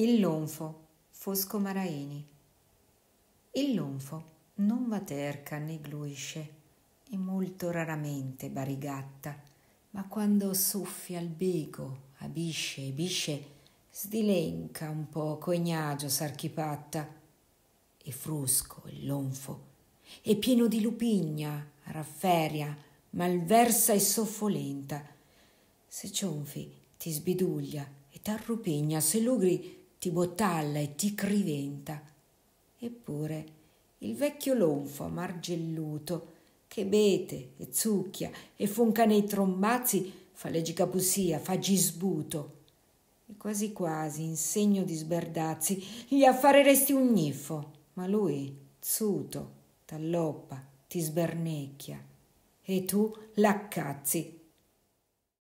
Il lonfo, Fosco Maraini. Il lonfo non va terca né gluisce, e molto raramente barigatta, ma quando soffia il becco, abisce e bisce, sdilenca un poco ignagio sarchipatta. E frusco il lonfo, e pieno di lupigna, rafferia, malversa e soffolenta. Se cionfi ti sbiduglia e t'arrupigna, se lugri ti botalla e ti criventa. Eppure il vecchio lonfo amargelluto, che bete e zucchia e funca nei trombazzi, fa legicapussia, fa gisbuto. E quasi quasi, in segno di sberdazzi, gli affareresti un niffo, ma lui, zuto, t'alloppa, ti sbernecchia. E tu l'accazzi